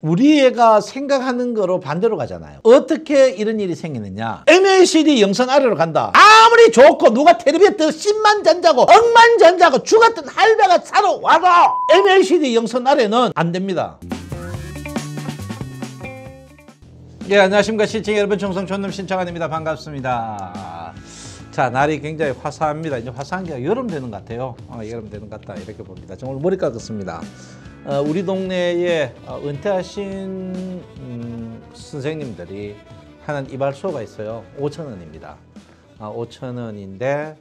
우리 애가 생각하는 거로 반대로 가잖아요. 어떻게 이런 일이 생기느냐. MLCD 영선 아래로 간다. 아무리 좋고 누가 테레비에떠 10만 잔자고 억만 잔자고 죽었던 할배가 차로 와도 MLCD 영선 아래는 안 됩니다. 예, 안녕하십니까. 시청 여러분 청성 촌놈 신청환입니다. 반갑습니다. 자 날이 굉장히 화사합니다. 이제 화사한 게 여름 되는 것 같아요. 어, 여름 되는 것 같다 이렇게 봅니다. 오늘 머리 깎았습니다. 어, 우리 동네에 어, 은퇴하신 음, 선생님들이 하는 이발소가 있어요. 5천 원입니다. 5천 아, 원인데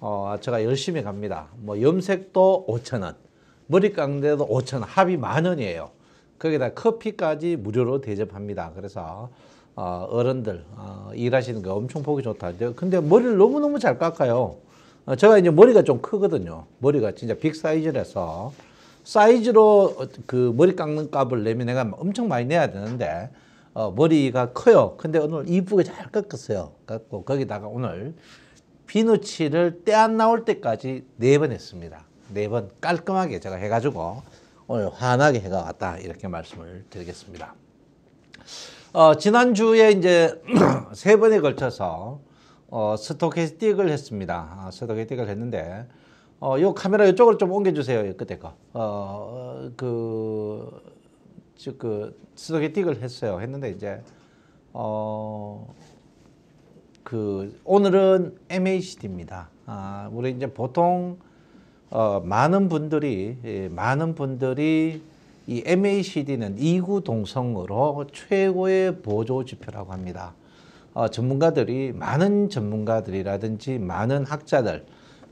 어, 제가 열심히 갑니다. 뭐 염색도 5천 원, 머리 깎는데도 5천 원, 합이 만 원이에요. 거기다 커피까지 무료로 대접합니다. 그래서 어, 어른들 어, 일하시는 거 엄청 보기 좋다. 근데 머리를 너무너무 잘 깎아요. 어, 제가 이제 머리가 좀 크거든요. 머리가 진짜 빅사이즈라서 사이즈로 그 머리 깎는 값을 내면 내가 엄청 많이 내야 되는데 어, 머리가 커요. 근데 오늘 이쁘게 잘 깎았어요. 깎고 거기다가 오늘 비누칠을 때 안 나올 때까지 네 번 했습니다. 네 번 깔끔하게 제가 해가지고 오늘 환하게 해가 왔다 이렇게 말씀을 드리겠습니다. 어, 지난주에 이제 세 번에 걸쳐서 어, 스토캐스틱을 했습니다. 아, 스토캐스틱을 했는데 어, 요 카메라 이쪽으로 좀 옮겨주세요. 그때 거. 어, 어 그, 즉, 그, 스토게틱을 했어요. 했는데 이제, 어, 그, 오늘은 MACD입니다. 아, 우리 이제 보통, 어, 많은 분들이, 예, 많은 분들이 이 MACD는 이구 동성으로 최고의 보조 지표라고 합니다. 어, 전문가들이, 많은 전문가들이라든지 많은 학자들,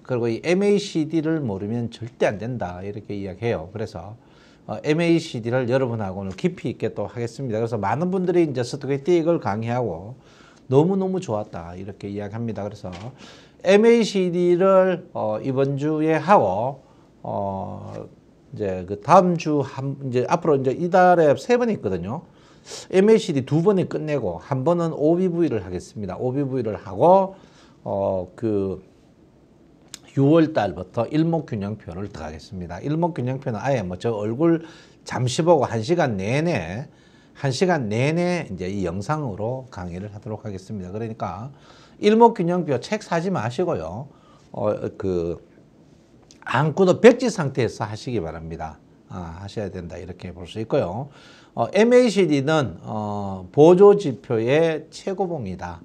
그리고 이 MACD를 모르면 절대 안 된다 이렇게 이야기해요. 그래서 어, MACD를 여러분하고는 깊이 있게 또 하겠습니다. 그래서 많은 분들이 이제 스토캐틱을 강의하고 너무너무 좋았다 이렇게 이야기합니다. 그래서 MACD를 어, 이번 주에 하고 어, 이제 그 다음 주 한, 이제 앞으로 이제 이달에 세 번 있거든요. MACD 두 번이 끝내고 한 번은 OBV를 하겠습니다. OBV를 하고 어그 6월 달부터 일목균형표를 들어가겠습니다. 일목균형표는 아예 뭐 저 얼굴 잠시 보고 한시간 내내 한시간 내내 이제 이 영상으로 강의를 하도록 하겠습니다. 그러니까 일목균형표 책 사지 마시고요. 어, 그 안고도 백지 상태에서 하시기 바랍니다. 아, 하셔야 된다 이렇게 볼 수 있고요. 어, MACD는 어, 보조지표의 최고봉이다.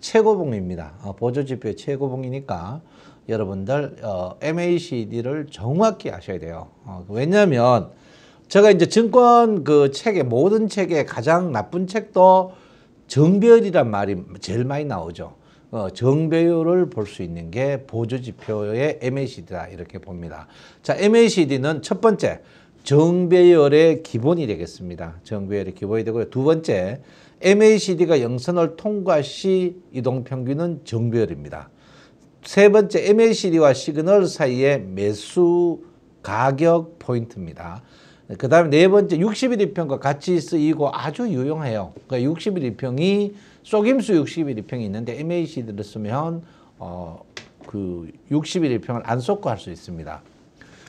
최고봉입니다. 어, 보조지표의 최고봉이니까 여러분들 어, MACD를 정확히 아셔야 돼요. 어, 왜냐하면 제가 이제 증권 그 책의 모든 책의 가장 나쁜 책도 정배율이란 말이 제일 많이 나오죠. 어, 정배율을 볼 수 있는 게 보조지표의 MACD다 이렇게 봅니다. 자 MACD는 첫 번째 정배열의 기본이 되겠습니다. 정배열의 기본이 되고요. 두 번째 MACD가 영선을 통과 시 이동평균은 정배열입니다. 세 번째 MACD와 시그널 사이의 매수 가격 포인트입니다. 그 다음에 네 번째 60일 평과 같이 쓰이고 아주 유용해요. 그러니까 60일 평이 속임수 60일 평이 있는데 MACD를 쓰면 어, 그 60일 평을안 쏟고 할 수 있습니다.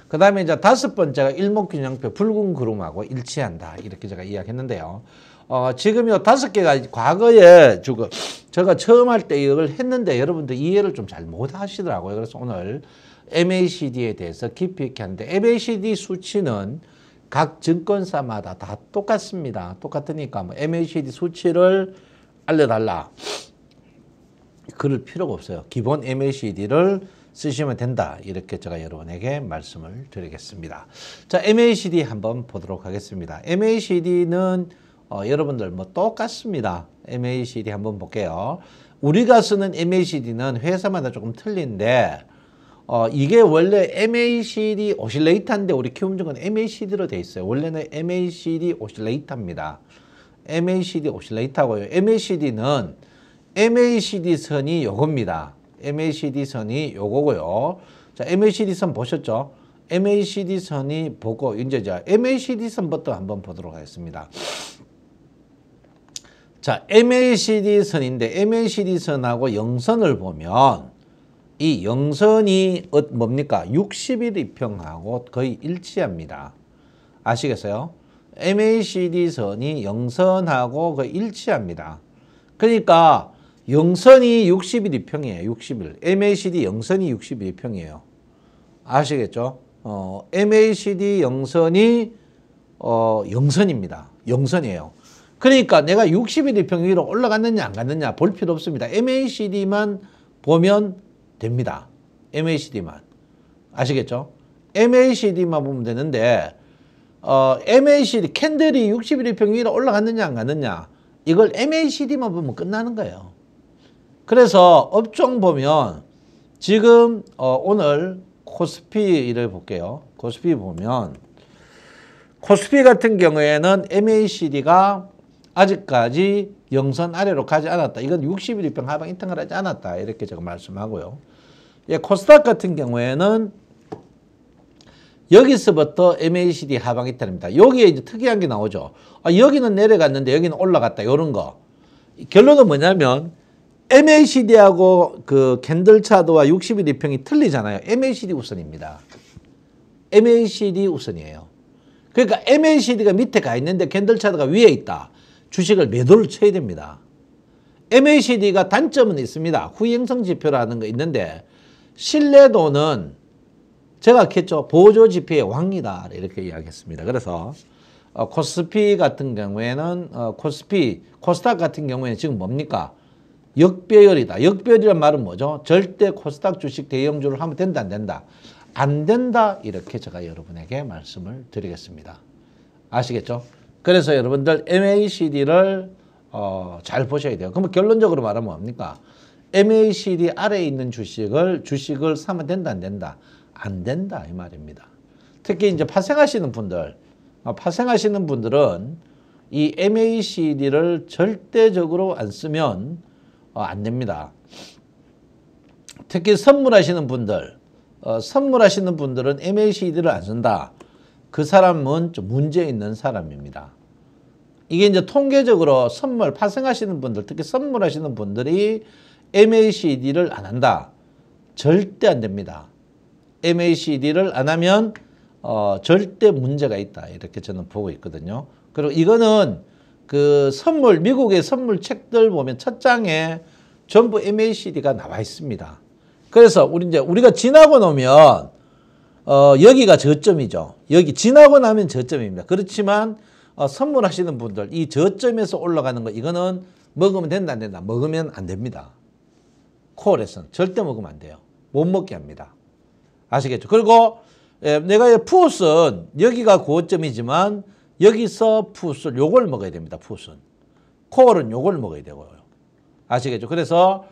그 다음에 이제 다섯 번째가 일목균형표 붉은 구름하고 일치한다. 이렇게 제가 이야기했는데요. 어, 지금요 다섯 개가 과거에 지금 제가 처음 할 때 이걸 했는데 여러분들 이해를 좀 잘 못하시더라고요. 그래서 오늘 MACD에 대해서 깊이 있게 하는데 MACD 수치는 각 증권사마다 다 똑같습니다. 똑같으니까 뭐 MACD 수치를 알려달라. 그럴 필요가 없어요. 기본 MACD를 쓰시면 된다. 이렇게 제가 여러분에게 말씀을 드리겠습니다. 자, MACD 한번 보도록 하겠습니다. MACD는 어, 여러분들 뭐 똑같습니다. MACD 한번 볼게요. 우리가 쓰는 MACD는 회사마다 조금 틀린데 어, 이게 원래 MACD 오실레이터인데 우리 키움증은 MACD로 돼 있어요. 원래는 MACD 오실레이터입니다. MACD 오실레이터고요. MACD는 MACD 선이 요겁니다. MACD 선이 요거고요. 자, MACD 선 보셨죠? MACD 선이 보고 이제 자 MACD 선부터 한번 보도록 하겠습니다. 자, MACD 선인데 MACD 선하고 영선을 보면 이 영선이 어, 뭡니까? 60일 이평하고 거의 일치합니다. 아시겠어요? MACD 선이 영선하고 거의 일치합니다. 그러니까 영선이 60일 이평이에요. 60일. MACD 영선이 60일 이평이에요. 아시겠죠? 어, MACD 영선이 어, 영선입니다. 영선이에요. 그러니까 내가 60mm 평균 위로 올라갔느냐 안 갔느냐 볼 필요 없습니다. MACD만 보면 됩니다. MACD만. 아시겠죠? MACD만 보면 되는데 어, MACD 캔들이 60일 평균 위로 올라갔느냐 안 갔느냐 이걸 MACD만 보면 끝나는 거예요. 그래서 업종 보면 지금 어, 오늘 코스피를 볼게요. 코스피 보면 코스피 같은 경우에는 MACD가 아직까지 영선 아래로 가지 않았다. 이건 6 1평 하방 인턴을 하지 않았다. 이렇게 제가 말씀하고요. 예, 코스닥 같은 경우에는 여기서부터 MACD 하방 이탈입니다. 여기에 이제 특이한 게 나오죠. 아, 여기는 내려갔는데 여기는 올라갔다. 이런 거. 결론은 뭐냐면 MACD하고 그 캔들 차도와 6 1평이 틀리잖아요. MACD 우선입니다. MACD 우선이에요. 그러니까 MACD가 밑에 가 있는데 캔들 차도가 위에 있다. 주식을 매도를 쳐야 됩니다. MACD가 단점은 있습니다. 후행성 지표라는 거 있는데 신뢰도는 제가 했죠. 보조 지표의 왕이다 이렇게 이야기했습니다. 그래서 어, 코스피 같은 경우에는 어, 코스피, 코스닥 같은 경우에는 지금 뭡니까? 역배열이다. 역배열이란 말은 뭐죠? 절대 코스닥 주식 대형주를 하면 된다 안 된다? 안 된다 이렇게 제가 여러분에게 말씀을 드리겠습니다. 아시겠죠? 그래서 여러분들 MACD를 어, 잘 보셔야 돼요. 그럼 결론적으로 말하면 뭡니까? MACD 아래에 있는 주식을 주식을 사면 된다 안 된다? 안 된다 이 말입니다. 특히 이제 파생하시는 분들 어, 파생하시는 분들은 이 MACD를 절대적으로 안 쓰면 어, 안 됩니다. 특히 선물하시는 분들, 어, 선물하시는 분들은 MACD를 안 쓴다. 그 사람은 좀 문제 있는 사람입니다. 이게 이제 통계적으로 선물 파생하시는 분들 특히 선물하시는 분들이 MACD를 안 한다. 절대 안 됩니다. MACD를 안 하면 어, 절대 문제가 있다. 이렇게 저는 보고 있거든요. 그리고 이거는 그 선물 미국의 선물 책들 보면 첫 장에 전부 MACD가 나와 있습니다. 그래서 우리 이제 우리가 지나고 나면 어, 여기가 저점이죠. 여기 지나고 나면 저점입니다. 그렇지만 어, 선물하시는 분들 이 저점에서 올라가는 거 이거는 먹으면 된다 안 된다. 먹으면 안 됩니다. 코어레슨 절대 먹으면 안 돼요. 못 먹게 합니다. 아시겠죠? 그리고 예, 내가 푸스는 여기가 고점이지만 여기서 푸스 요걸 먹어야 됩니다. 푸스는 코어는 요걸 먹어야 되고요. 아시겠죠? 그래서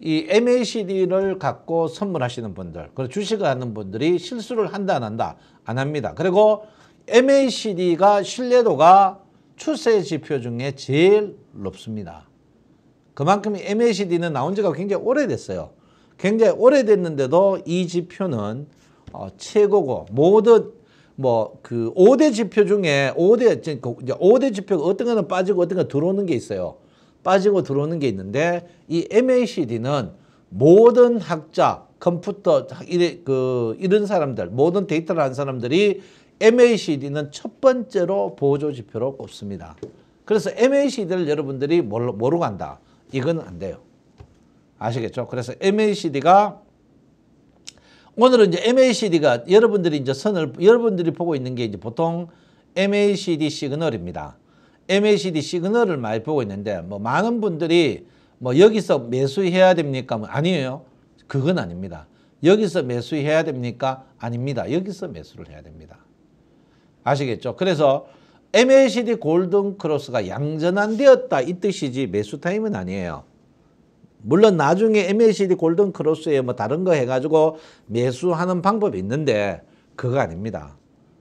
이 MACD를 갖고 선물하시는 분들, 그리고 주식을 하는 분들이 실수를 한다 안 한다 안 합니다. 그리고 MACD가 신뢰도가 추세 지표 중에 제일 높습니다. 그만큼 MACD는 나온 지가 굉장히 오래됐어요. 굉장히 오래됐는데도 이 지표는 어, 최고고 모든 뭐 그 5대 지표 중에 5대 5대 지표가 어떤 거는 빠지고 어떤 거 들어오는 게 있어요. 빠지고 들어오는 게 있는데 이 MACD는 모든 학자, 컴퓨터 이래, 그, 이런 사람들, 모든 데이터를 한 사람들이 MACD는 첫 번째로 보조 지표로 꼽습니다. 그래서 MACD를 여러분들이 모르, 모르고 한다. 이건 안 돼요. 아시겠죠? 그래서 MACD가 오늘은 이제 MACD가 여러분들이 이제 선을 여러분들이 보고 있는 게 이제 보통 MACD 시그널입니다. MACD 시그널을 많이 보고 있는데 뭐 많은 분들이 뭐 여기서 매수해야 됩니까? 뭐 아니에요. 그건 아닙니다. 여기서 매수해야 됩니까? 아닙니다. 여기서 매수를 해야 됩니다. 아시겠죠? 그래서 MACD 골든 크로스가 양전환되었다 이 뜻이지 매수 타임은 아니에요. 물론 나중에 MACD 골든 크로스에 뭐 다른 거 해가지고 매수하는 방법이 있는데 그거 아닙니다.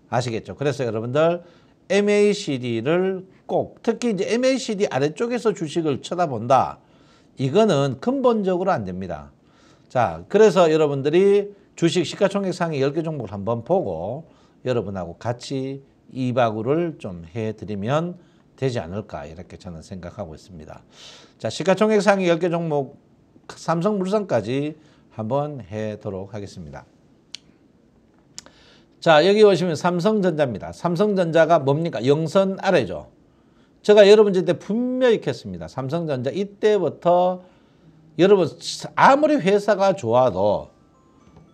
아시겠죠? 그래서 여러분들 MACD를 꼭 특히 이제 MACD 아래쪽에서 주식을 쳐다본다. 이거는 근본적으로 안 됩니다. 자, 그래서 여러분들이 주식 시가총액 상위 10개 종목을 한번 보고 여러분하고 같이 이바구를 좀 해드리면 되지 않을까 이렇게 저는 생각하고 있습니다. 자, 시가총액 상위 10개 종목 삼성물산까지 한번 해도록 하겠습니다. 자, 여기 오시면 삼성전자입니다. 삼성전자가 뭡니까? 영선 아래죠. 제가 여러분들한테 분명히 했습니다. 삼성전자 이때부터 여러분 아무리 회사가 좋아도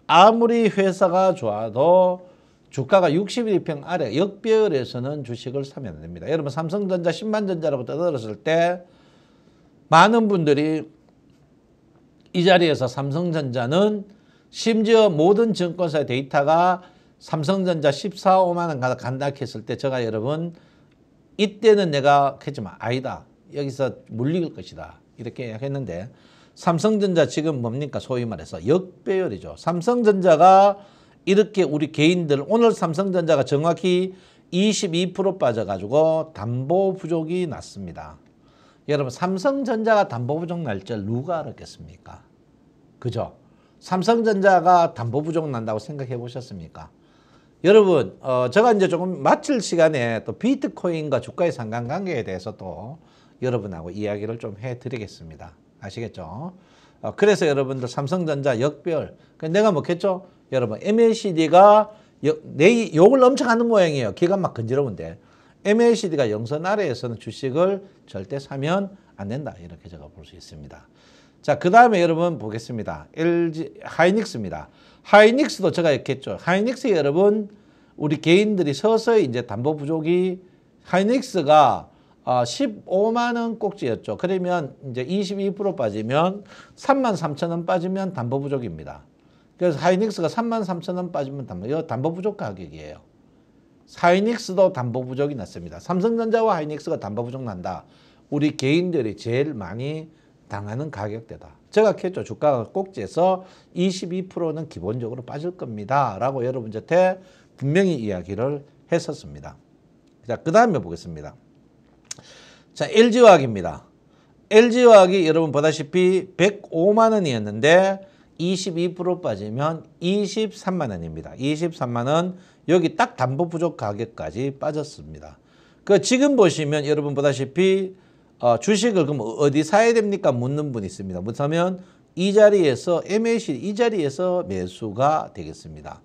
아무리 회사가 좋아도 주가가 61평 아래 역배에서는 주식을 사면 안 됩니다. 여러분 삼성전자 10만전자라고 떠들었을 때 많은 분들이 이 자리에서 삼성전자는 심지어 모든 증권사의 데이터가 삼성전자 14, 5만원 간다 했을 때 제가 여러분 이때는 내가 했지만 아니다. 여기서 물릴 것이다. 이렇게 했는데 삼성전자 지금 뭡니까? 소위 말해서 역배열이죠. 삼성전자가 이렇게 우리 개인들 오늘 삼성전자가 정확히 22% 빠져가지고 담보 부족이 났습니다. 여러분 삼성전자가 담보 부족 날 줄 누가 알았겠습니까? 그죠? 삼성전자가 담보 부족 난다고 생각해 보셨습니까? 여러분 어, 제가 이제 조금 마칠 시간에 또 비트코인과 주가의 상관관계에 대해서 또 여러분하고 이야기를 좀 해드리겠습니다. 아시겠죠? 어, 그래서 여러분들 삼성전자 역별 그 내가 뭐겠죠 여러분 MACD가 여, 내 욕을 엄청 하는 모양이에요. 기가 막 건지러운데 MACD가 영선 아래에서는 주식을 절대 사면 안 된다 이렇게 제가 볼 수 있습니다. 자, 그 다음에 여러분 보겠습니다. LG 하이닉스입니다. 하이닉스도 제가 얘기했죠. 하이닉스 여러분 우리 개인들이 서서히 이제 담보 부족이 하이닉스가 15만 아, 원 꼭지였죠. 그러면 이제 22% 빠지면 3만 3천 원 빠지면 담보 부족입니다. 그래서 하이닉스가 3만 3천 원 빠지면 담보, 이 담보 부족 가격이에요. 하이닉스도 담보 부족이 났습니다. 삼성전자와 하이닉스가 담보 부족 난다. 우리 개인들이 제일 많이 당하는 가격대다. 제각했죠. 주가가 꼭지에서 22%는 기본적으로 빠질 겁니다. 라고 여러분한테 분명히 이야기를 했었습니다. 자, 그 다음에 보겠습니다. 자, LG화학입니다. LG화학이 여러분 보다시피 105만 원이었는데 22% 빠지면 23만 원입니다. 23만 원 여기 딱 담보 부족 가격까지 빠졌습니다. 그 지금 보시면 여러분 보다시피 어, 주식을 그럼 어디 사야 됩니까? 묻는 분이 있습니다. 그렇다면 이 자리에서 MAC 이 자리에서 매수가 되겠습니다.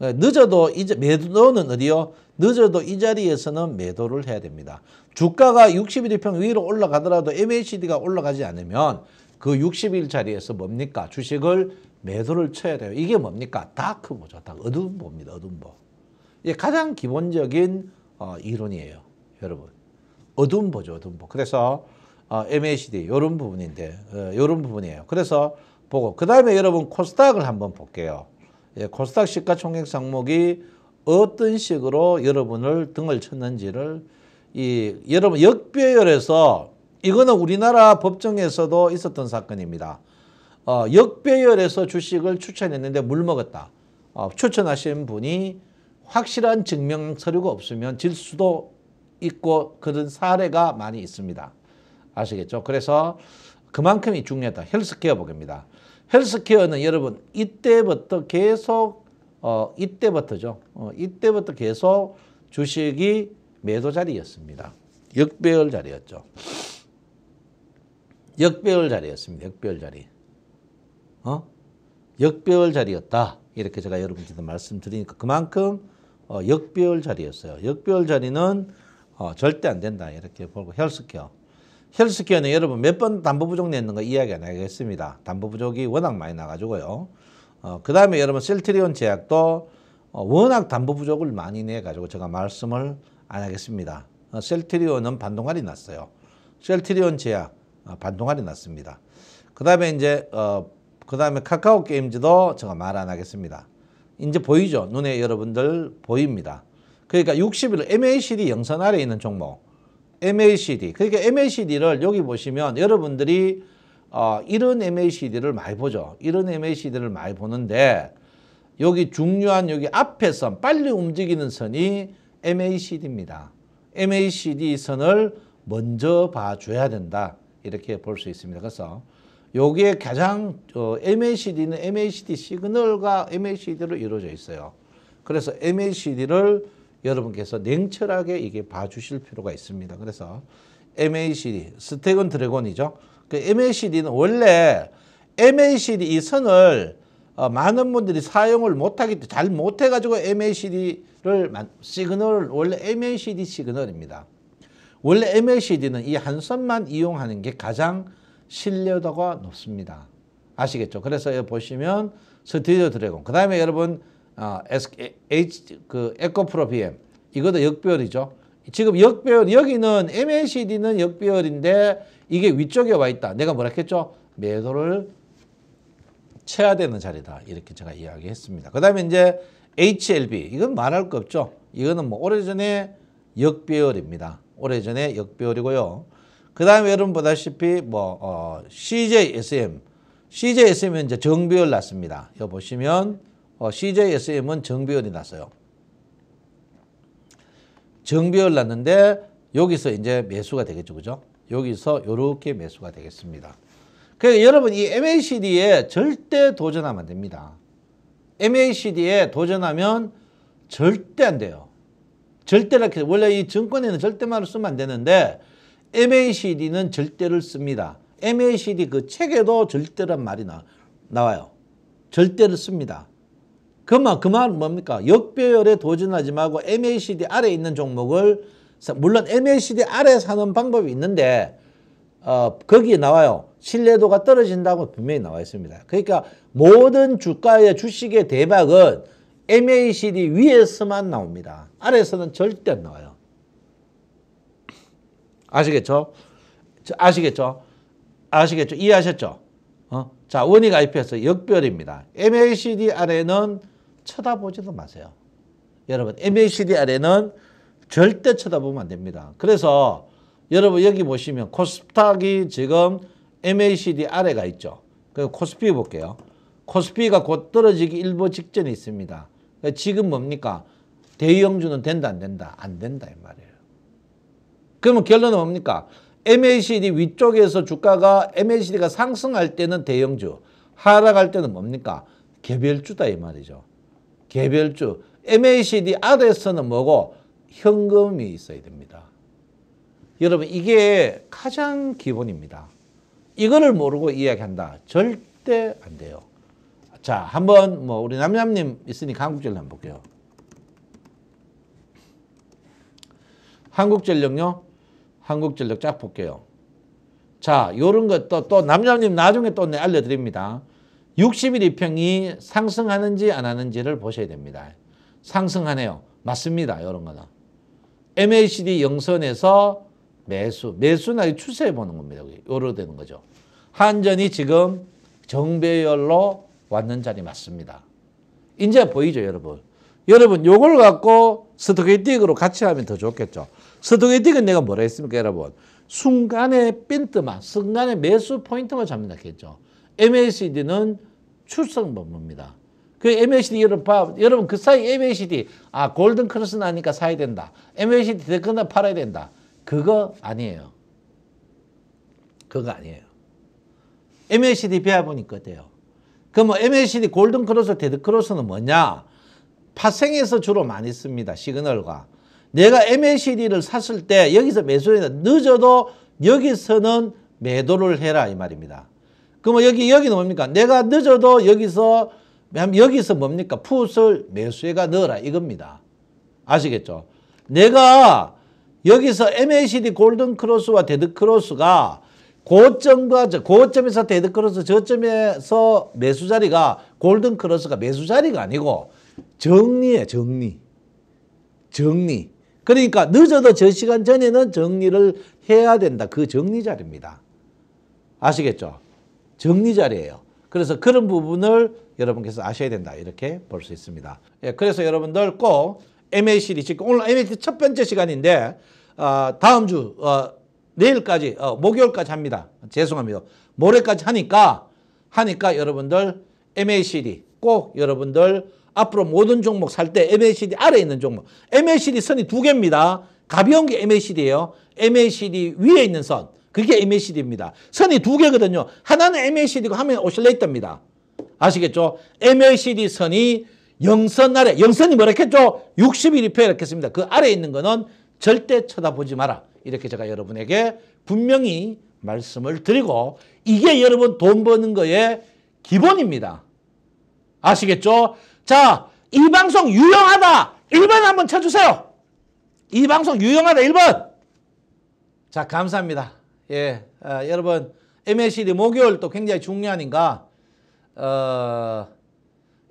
예, 늦어도 이, 매도는 어디요? 늦어도 이 자리에서는 매도를 해야 됩니다. 주가가 61평 위로 올라가더라도 MACD가 올라가지 않으면 그 60일 자리에서 뭡니까? 주식을 매도를 쳐야 돼요. 이게 뭡니까? 다크보죠. 다어두 보입니다. 어두 보. 이게 가장 기본적인 어, 이론이에요. 여러분. 어두운 보죠. 어두운 보. 그래서 어, MACD 이런 부분인데 어, 이런 부분이에요. 그래서 보고 그 다음에 여러분 코스닥을 한번 볼게요. 예, 코스닥 시가총액 상목이 어떤 식으로 여러분을 등을 쳤는지를 이 여러분 역배열에서 이거는 우리나라 법정에서도 있었던 사건입니다. 어, 역배열에서 주식을 추천했는데 물 먹었다. 어, 추천하신 분이 확실한 증명 서류가 없으면 질 수도 있고 그런 사례가 많이 있습니다. 아시겠죠? 그래서 그만큼이 중요하다. 헬스케어 보입니다. 헬스케어는 여러분 이때부터 계속 어 이때부터죠. 어, 이때부터 계속 주식이 매도 자리였습니다. 역배열 자리였죠. 역배열 자리였습니다. 역배열 자리. 어? 역배열 자리였다. 이렇게 제가 여러분께 말씀드리니까 그만큼 어, 역배열 자리였어요. 역배열 자리는 어, 절대 안 된다 이렇게 보고 헬스케어. 헬스케어는 여러분 몇 번 담보 부족 냈는가 이야기 안 하겠습니다. 담보 부족이 워낙 많이 나가지고요. 어, 그 다음에 여러분 셀트리온 제약도 어, 워낙 담보 부족을 많이 내가지고 제가 말씀을 안 하겠습니다. 어, 셀트리온은 반동알이 났어요. 셀트리온 제약 어, 반동알이 났습니다. 그 다음에 이제 어, 그 다음에 카카오 게임즈도 제가 말 안 하겠습니다. 이제 보이죠? 눈에 여러분들 보입니다. 그러니까 60일 MACD 영선 아래 에 있는 종목 MACD 그러니까 MACD를 여기 보시면 여러분들이 어, 이런 MACD를 많이 보죠 이런 MACD를 많이 보는데 여기 중요한 여기 앞에 선 빨리 움직이는 선이 MACD입니다 MACD 선을 먼저 봐줘야 된다 이렇게 볼 수 있습니다 그래서 여기에 가장 어, MACD는 MACD 시그널과 MACD로 이루어져 있어요 그래서 MACD를 여러분께서 냉철하게 이게 봐주실 필요가 있습니다. 그래서 MACD, 스택은 드래곤이죠. 그 MACD는 원래 MACD 이 선을 어, 많은 분들이 사용을 못하기 때문에 잘 못해가지고 MACD를 시그널 원래 MACD 시그널입니다. 원래 MACD는 이 한 선만 이용하는 게 가장 신뢰도가 높습니다. 아시겠죠? 그래서 보시면 스튜디오 드래곤. 그 다음에 여러분 아, S, H, 그 에코프로 비엠 이것도 역배열이죠. 지금 역배열 여기는 MACD는 역배열인데 이게 위쪽에 와 있다. 내가 뭐라 했죠? 매도를 쳐야 되는 자리다. 이렇게 제가 이야기했습니다. 그 다음에 이제 HLB 이건 말할 거 없죠. 이거는 뭐 오래전에 역배열입니다. 오래전에 역배열이고요. 그 다음에 여러분 보다시피 뭐 어, CJSM CJSM은 이제 정배열 났습니다. 여기 보시면 어, CJSM은 정비열이 났어요. 정비열 났는데 여기서 이제 매수가 되겠죠. 그죠? 여기서 이렇게 매수가 되겠습니다. 그러니까 여러분 이 MACD에 절대 도전하면 안 됩니다. MACD에 도전하면 절대 안 돼요. 절대라 원래 이 증권에는 절대말을 쓰면 안 되는데 MACD는 절대를 씁니다. MACD 그 책에도 절대란 말이 나, 나와요. 절대를 씁니다. 그만그 말은 뭡니까? 역배열에 도전하지 말고 MACD 아래 있는 종목을 물론 MACD 아래 사는 방법이 있는데 어, 거기에 나와요. 신뢰도가 떨어진다고 분명히 나와 있습니다. 그러니까 모든 주가의 주식의 대박은 MACD 위에서만 나옵니다. 아래에서는 절대 안 나와요. 아시겠죠? 아시겠죠? 아시겠죠? 이해하셨죠? 어? 자, 원익 IP에서 역별입니다. MACD 아래는 쳐다보지도 마세요. 여러분 MACD 아래는 절대 쳐다보면 안 됩니다. 그래서 여러분 여기 보시면 코스닥이 지금 MACD 아래가 있죠. 그럼 코스피 볼게요. 코스피가 곧 떨어지기 일보 직전에 있습니다. 그러니까 지금 뭡니까? 대형주는 된다 안 된다? 안 된다 이 말이에요. 그러면 결론은 뭡니까? MACD 위쪽에서 주가가 MACD가 상승할 때는 대형주, 하락할 때는 뭡니까? 개별주다 이 말이죠. 개별주, MACD 아래서는 뭐고 현금이 있어야 됩니다. 여러분 이게 가장 기본입니다. 이거를 모르고 이야기한다. 절대 안 돼요. 자, 한번 뭐 우리 남냠님 있으니까 한국전력 한번 볼게요. 한국전력요? 한국전력 쫙 볼게요. 자, 요런 것도 또 남냠님 나중에 또 알려드립니다. 6 1평이 상승하는지 안 하는지를 보셔야 됩니다. 상승하네요. 맞습니다. 이런 거는. MACD 영선에서 매수, 매수나 추세 보는 겁니다. 요로 되는 거죠. 한전이 지금 정배열로 왔는 자리 맞습니다. 이제 보이죠, 여러분. 여러분, 요걸 갖고 스토게틱으로 같이 하면 더 좋겠죠. 스토게틱은 내가 뭐라 했습니까, 여러분? 순간의 핀트만, 순간의 매수 포인트만 잡는다 했죠. MACD는 출석 범위입니다. 그 m a d 여러분 봐. 여러분 그 사이 m a d 아 골든 크로스 나니까 사야 된다. m a d 됐거나 팔아야 된다. 그거 아니에요. 그거 아니에요. m a d 배워보니까 어요 그럼 뭐 m a d 골든 크로스 데드 크로스는 뭐냐? 파생에서 주로 많이 씁니다. 시그널과. 내가 m a d 를 샀을 때 여기서 매수해다 늦어도 여기서는 매도를 해라 이 말입니다. 그러면 여기, 여기는 뭡니까? 내가 늦어도 여기서, 여기서 뭡니까? 풋을 매수에가 넣어라 이겁니다. 아시겠죠? 내가 여기서 MACD 골든크로스와 데드크로스가 고점과 저, 고점에서 데드크로스 저점에서 매수자리가 골든크로스가 매수자리가 아니고 정리에 정리. 정리. 그러니까 늦어도 저 시간 전에는 정리를 해야 된다. 그 정리 자리입니다. 아시겠죠? 정리 자리예요. 그래서 그런 부분을 여러분께서 아셔야 된다 이렇게 볼 수 있습니다. 예, 그래서 여러분들 꼭 MAC d 지금 오늘 MAC d 첫 번째 시간인데 어, 다음 주 어, 내일까지 어, 목요일까지 합니다. 죄송합니다. 모레까지 하니까 하니까 여러분들 MACD 꼭 여러분들 앞으로 모든 종목 살 때 MACD 아래 에 있는 종목 MACD 선이 두 개입니다. 가벼운 게 MACD예요. MACD 위에 있는 선 그게 MACD입니다. 선이 두 개거든요. 하나는 MACD고 하면 오실레이터입니다. 아시겠죠? MACD 선이 영선 아래, 영선이 뭐라 했죠 60일 이표 이렇게 씁니다. 그 아래에 있는 거는 절대 쳐다보지 마라. 이렇게 제가 여러분에게 분명히 말씀을 드리고 이게 여러분 돈 버는 거에 기본입니다. 아시겠죠? 자, 이 방송 유용하다. 1번 한번 쳐주세요. 이 방송 유용하다. 1번. 자, 감사합니다. 예, 아, 여러분 MACD 목요일도 굉장히 중요하니까 어,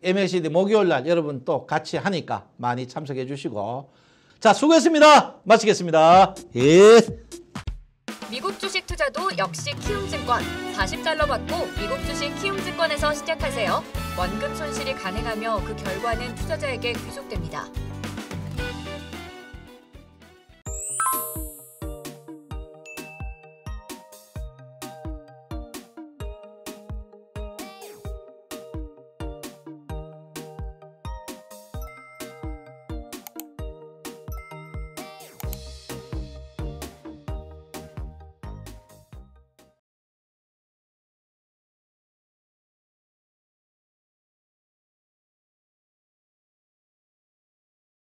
MACD 목요일날 여러분 또 같이 하니까 많이 참석해 주시고 자 수고했습니다. 마치겠습니다. 예. 미국 주식 투자도 역시 키움증권 40달러 받고 미국 주식 키움증권에서 시작하세요. 원금 손실이 가능하며 그 결과는 투자자에게 귀속됩니다.